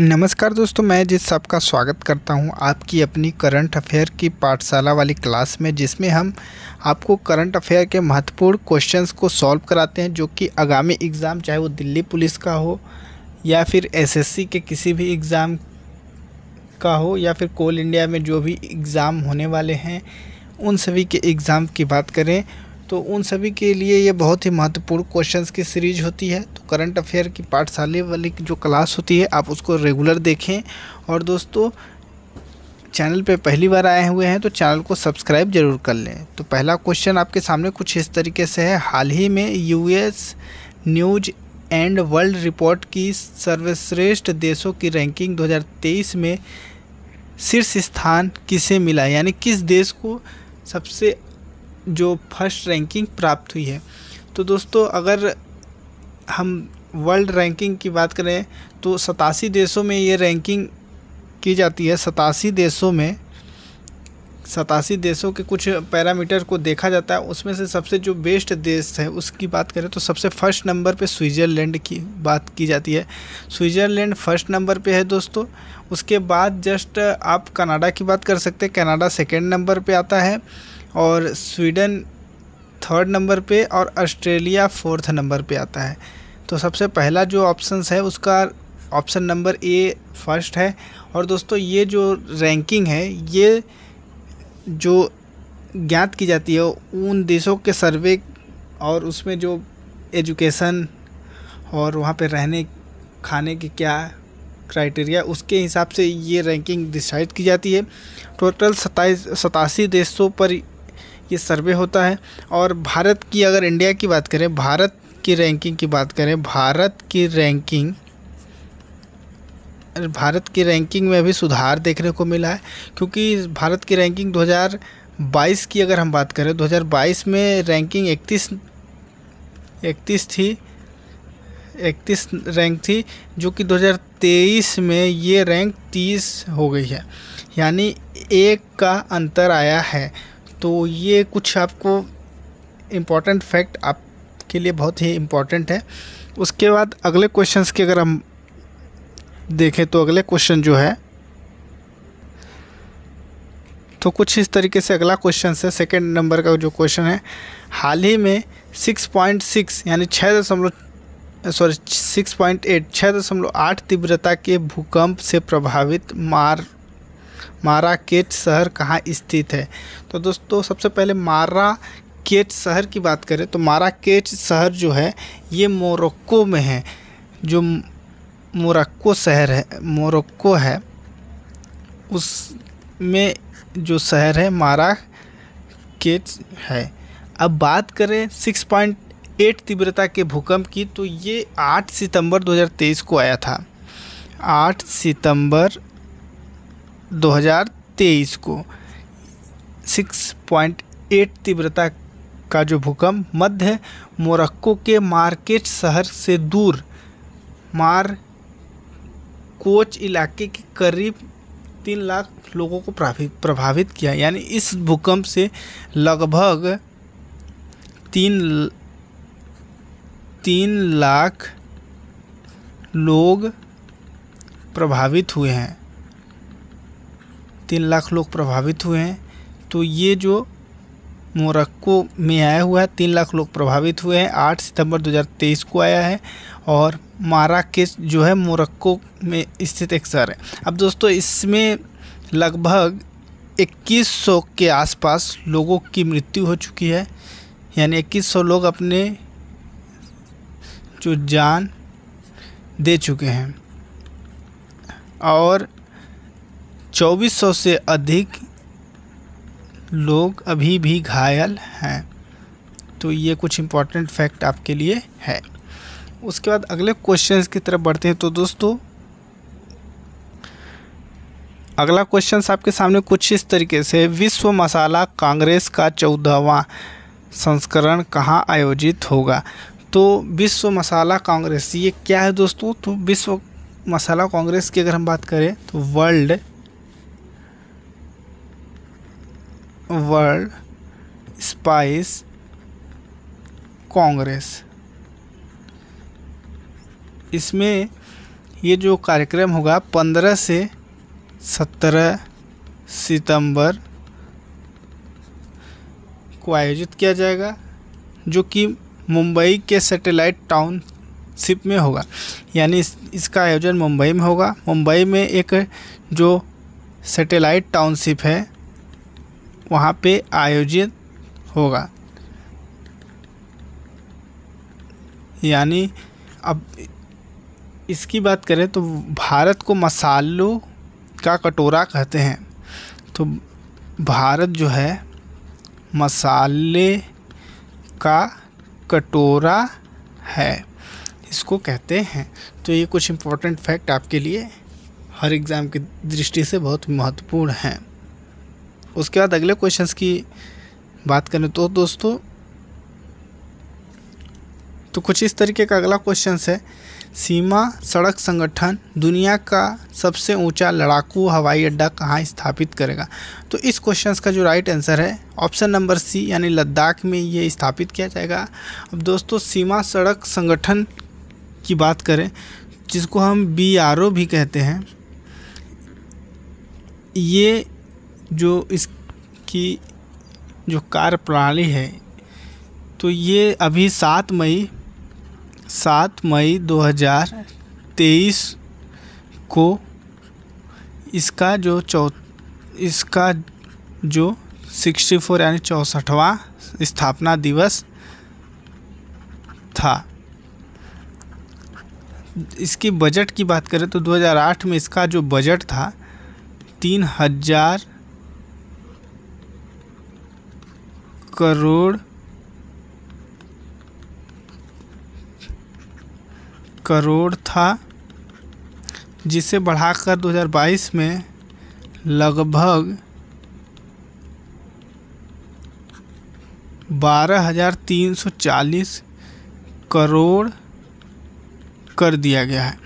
नमस्कार दोस्तों मैं जिस सबका स्वागत करता हूं आपकी अपनी करंट अफेयर की पाठशाला वाली क्लास में जिसमें हम आपको करंट अफेयर के महत्वपूर्ण क्वेश्चंस को सॉल्व कराते हैं जो कि आगामी एग्ज़ाम चाहे वो दिल्ली पुलिस का हो या फिर एसएससी के किसी भी एग्ज़ाम का हो या फिर कोल इंडिया में जो भी एग्ज़ाम होने वाले हैं उन सभी के एग्ज़ाम की बात करें तो उन सभी के लिए ये बहुत ही महत्वपूर्ण क्वेश्चंस की सीरीज होती है तो करंट अफेयर की पाठशाले वाली जो क्लास होती है आप उसको रेगुलर देखें और दोस्तों चैनल पे पहली बार आए हुए हैं तो चैनल को सब्सक्राइब जरूर कर लें तो पहला क्वेश्चन आपके सामने कुछ इस तरीके से है हाल ही में US news and world report की सर्वश्रेष्ठ देशों की रैंकिंग 2023 में शीर्ष स्थान किसे मिला यानी किस देश को सबसे जो फर्स्ट रैंकिंग प्राप्त हुई है तो दोस्तों अगर हम वर्ल्ड रैंकिंग की बात करें तो सतासी देशों में ये रैंकिंग की जाती है सतासी देशों में सतासी देशों के कुछ पैरामीटर को देखा जाता है उसमें से सबसे जो बेस्ट देश है उसकी बात करें तो सबसे फर्स्ट नंबर पे स्विट्ज़रलैंड की बात की जाती है स्विट्ज़रलैंड फर्स्ट नंबर पे है दोस्तों उसके बाद जस्ट आप कनाडा की बात कर सकते हैं कनाडा सेकेंड नंबर पर आता है और स्वीडन थर्ड नंबर पे और ऑस्ट्रेलिया फोर्थ नंबर पे आता है तो सबसे पहला जो ऑप्शंस है उसका ऑप्शन नंबर ए फर्स्ट है और दोस्तों ये जो रैंकिंग है ये जो ज्ञात की जाती है उन देशों के सर्वे और उसमें जो एजुकेशन और वहाँ पे रहने खाने की क्या क्राइटेरिया उसके हिसाब से ये रैंकिंग डिसाइड की जाती है टोटल सताईस सतासी देशों पर ये सर्वे होता है और भारत की अगर इंडिया की बात करें भारत की रैंकिंग की बात करें भारत की रैंकिंग भारत की रैंकिंग में भी सुधार देखने को मिला है क्योंकि भारत की रैंकिंग 2022 की अगर हम बात करें 2022 में रैंकिंग 31 31 थी 31 रैंक थी जो कि 2023 में ये रैंक 30 हो गई है यानी एक का अंतर आया है तो ये कुछ आपको इम्पॉर्टेंट फैक्ट आपके लिए बहुत ही इम्पॉर्टेंट है उसके बाद अगले क्वेश्चंस की अगर हम देखें तो अगले क्वेश्चन जो है तो कुछ इस तरीके से अगला क्वेश्चन है सेकेंड नंबर का जो क्वेश्चन है हाल ही में 6.6 यानी छः दशमलव सॉरी 6.8 छः दशमलव आठ तीव्रता के भूकंप से प्रभावित मार माराकेट शहर कहाँ स्थित है तो दोस्तों सबसे पहले मारा केट शहर की बात करें तो माराकेट शहर जो है ये मोरक्को में है जो मोरक्को शहर है मोरक्को है उस में जो शहर है मारा केट है अब बात करें सिक्स पॉइंट एट तीव्रता के भूकंप की तो ये आठ सितंबर 2023 को आया था आठ सितंबर 2023 को 6.8 तीव्रता का जो भूकंप मध्य मोरक्को के मार्केट शहर से दूर मार कोच इलाके के करीब तीन लाख लोगों को प्रभावित किया यानी इस भूकंप से लगभग तीन तीन लाख लोग प्रभावित हुए हैं तीन लाख लोग प्रभावित हुए हैं तो ये जो मोरक्को में आया हुआ है तीन लाख लोग प्रभावित हुए हैं आठ सितंबर 2023 को आया है और मारा केस जो है मोरक्को में स्थित एक शहर है अब दोस्तों इसमें लगभग 2100 के आसपास लोगों की मृत्यु हो चुकी है यानी 2100 लोग अपने जो जान दे चुके हैं और 2400 से अधिक लोग अभी भी घायल हैं तो ये कुछ इम्पॉर्टेंट फैक्ट आपके लिए है उसके बाद अगले क्वेश्चन की तरफ बढ़ते हैं तो दोस्तों अगला क्वेश्चन आपके सामने कुछ इस तरीके से विश्व मसाला कांग्रेस का चौदहवा संस्करण कहाँ आयोजित होगा तो विश्व मसाला कांग्रेस ये क्या है दोस्तों तो विश्व मसाला कांग्रेस की अगर हम बात करें तो वर्ल्ड वर्ल्ड स्पाइस कांग्रेस इसमें ये जो कार्यक्रम होगा पंद्रह से सत्रह सितंबर को आयोजित किया जाएगा जो कि मुंबई के सैटेलाइट टाउनशिप में होगा यानी इस, इसका आयोजन मुंबई में होगा मुंबई में एक जो सैटेलाइट टाउनशिप है वहाँ पे आयोजित होगा यानी अब इसकी बात करें तो भारत को मसालों का कटोरा कहते हैं तो भारत जो है मसाले का कटोरा है इसको कहते हैं तो ये कुछ इम्पोर्टेंट फैक्ट आपके लिए हर एग्ज़ाम की दृष्टि से बहुत महत्वपूर्ण हैं उसके बाद अगले क्वेश्चंस की बात करें तो दोस्तों तो कुछ इस तरीके का अगला क्वेश्चन है सीमा सड़क संगठन दुनिया का सबसे ऊंचा लड़ाकू हवाई अड्डा कहाँ स्थापित करेगा तो इस क्वेश्चन का जो राइट आंसर है ऑप्शन नंबर सी यानी लद्दाख में ये स्थापित किया जाएगा अब दोस्तों सीमा सड़क संगठन की बात करें जिसको हम बी आर ओ भी कहते हैं ये जो इसकी जो कार्य प्रणाली है तो ये अभी सात मई सात मई 2023 को इसका जो चौ इसका जो सिक्सटी फोर यानी चौंसठवा स्थापना दिवस था इसके बजट की बात करें तो 2008 में इसका जो बजट था तीन हज़ार करोड़ करोड़ था जिसे बढ़ाकर 2022 में लगभग बारह हज़ार तीन सौ चालीस करोड़ कर दिया गया है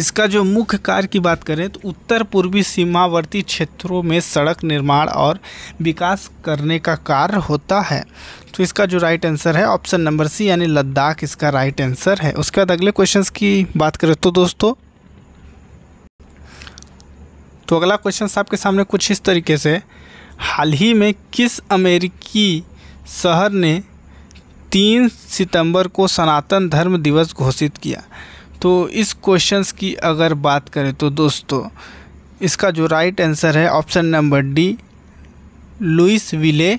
इसका जो मुख्य कार्य की बात करें तो उत्तर पूर्वी सीमावर्ती क्षेत्रों में सड़क निर्माण और विकास करने का कार्य होता है तो इसका जो राइट आंसर है ऑप्शन नंबर सी यानी लद्दाख इसका राइट आंसर है उसके बाद अगले क्वेश्चन की बात करें तो दोस्तों तो अगला क्वेश्चन आपके सामने कुछ इस तरीके से हाल ही में किस अमेरिकी शहर ने तीन सितंबर को सनातन धर्म दिवस घोषित किया तो इस क्वेश्चंस की अगर बात करें तो दोस्तों इसका जो राइट आंसर है option number D Louisville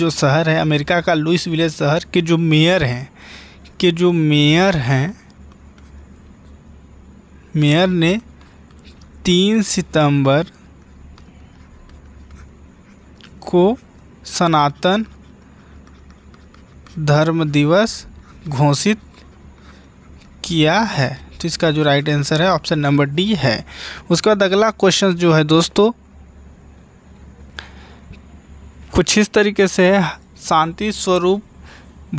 जो शहर है अमेरिका का लुइस विले शहर के जो मेयर हैं के जो मेयर हैं मेयर ने तीन सितंबर को सनातन धर्म दिवस घोषित किया है तो इसका जो राइट आंसर है ऑप्शन नंबर डी है उसके बाद अगला क्वेश्चन जो है दोस्तों कुछ इस तरीके से है शांति स्वरूप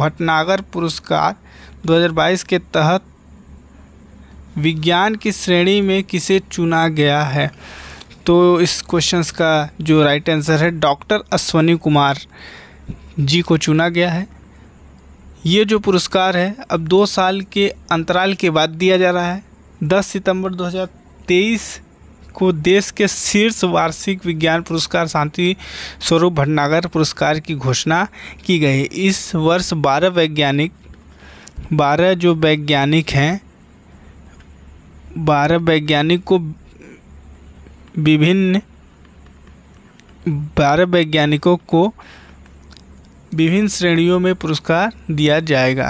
भटनागर पुरस्कार 2022 के तहत विज्ञान की श्रेणी में किसे चुना गया है तो इस क्वेश्चंस का जो राइट आंसर है डॉक्टर अश्वनी कुमार जी को चुना गया है ये जो पुरस्कार है अब दो साल के अंतराल के बाद दिया जा रहा है 10 सितंबर 2023 को देश के शीर्ष वार्षिक विज्ञान पुरस्कार शांति स्वरूप भटनागर पुरस्कार की घोषणा की गई है इस वर्ष 12 वैज्ञानिक 12 जो वैज्ञानिक हैं 12 वैज्ञानिक को विभिन्न बारह वैज्ञानिकों को विभिन्न श्रेणियों में पुरस्कार दिया जाएगा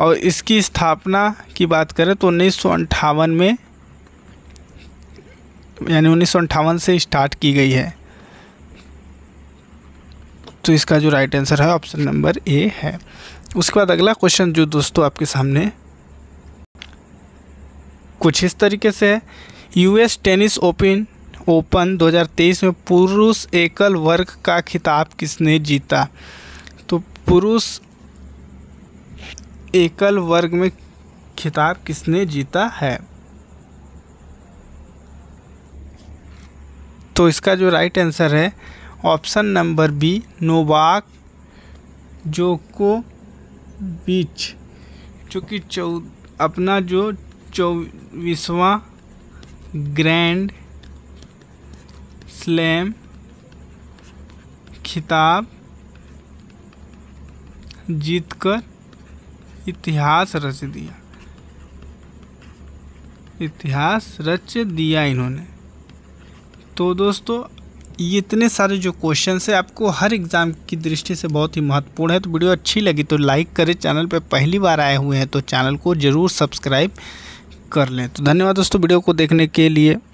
और इसकी स्थापना की बात करें तो उन्नीस में यानी उन्नीस से स्टार्ट की गई है तो इसका जो राइट आंसर है ऑप्शन नंबर ए है उसके बाद अगला क्वेश्चन जो दोस्तों आपके सामने कुछ इस तरीके से है यूएस टेनिस ओपन ओपन 2023 में पुरुष एकल वर्ग का खिताब किसने जीता पुरुष एकल वर्ग में खिताब किसने जीता है तो इसका जो राइट आंसर है ऑप्शन नंबर बी नोवाक जोको बीच चूँकि चौ अपना जो चौबीसवा ग्रैंड स्लैम खिताब जीत कर इतिहास रच दिया इतिहास रच दिया इन्होंने तो दोस्तों ये इतने सारे जो क्वेश्चन है आपको हर एग्ज़ाम की दृष्टि से बहुत ही महत्वपूर्ण है तो वीडियो अच्छी लगी तो लाइक करें चैनल पर पहली बार आए हुए हैं तो चैनल को ज़रूर सब्सक्राइब कर लें तो धन्यवाद दोस्तों वीडियो को देखने के लिए